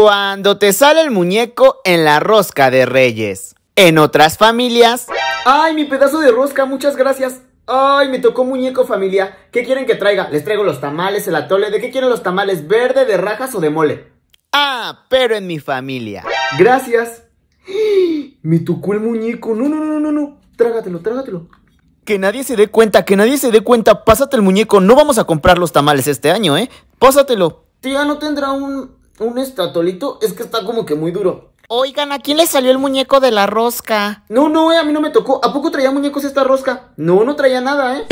Cuando te sale el muñeco en la rosca de Reyes. En otras familias. ¡Ay, mi pedazo de rosca! Muchas gracias. Ay, me tocó muñeco familia. ¿Qué quieren que traiga? Les traigo los tamales, el atole. ¿De qué quieren los tamales? ¿Verde, de rajas o de mole? Ah, pero en mi familia. Gracias. Me tocó el muñeco. No, no, no, no, no. Trágatelo, trágatelo. Que nadie se dé cuenta, que nadie se dé cuenta. Pásate el muñeco. No vamos a comprar los tamales este año, ¿eh? Pásatelo. Tía, ¿no tendrá un un estratolito es que está como que muy duro. Oigan, ¿a quién le salió el muñeco de la rosca? No, no, eh, a mí no me tocó. ¿A poco traía muñecos esta rosca? No, no traía nada, ¿eh?